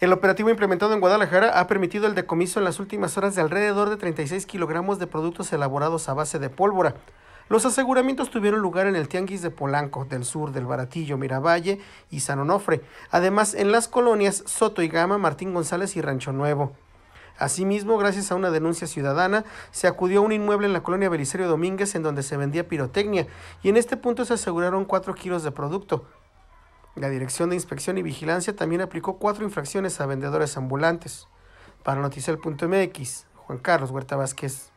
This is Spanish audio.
El operativo implementado en Guadalajara ha permitido el decomiso en las últimas horas de alrededor de 36 kilogramos de productos elaborados a base de pólvora. Los aseguramientos tuvieron lugar en el Tianguis de Polanco, del sur del Baratillo, Miravalle y San Onofre, además en las colonias Soto y Gama, Martín González y Rancho Nuevo. Asimismo, gracias a una denuncia ciudadana, se acudió a un inmueble en la colonia Belisario Domínguez en donde se vendía pirotecnia y en este punto se aseguraron 4 kilos de producto. La Dirección de Inspección y Vigilancia también aplicó cuatro infracciones a vendedores ambulantes. Para MX, Juan Carlos Huerta Vázquez.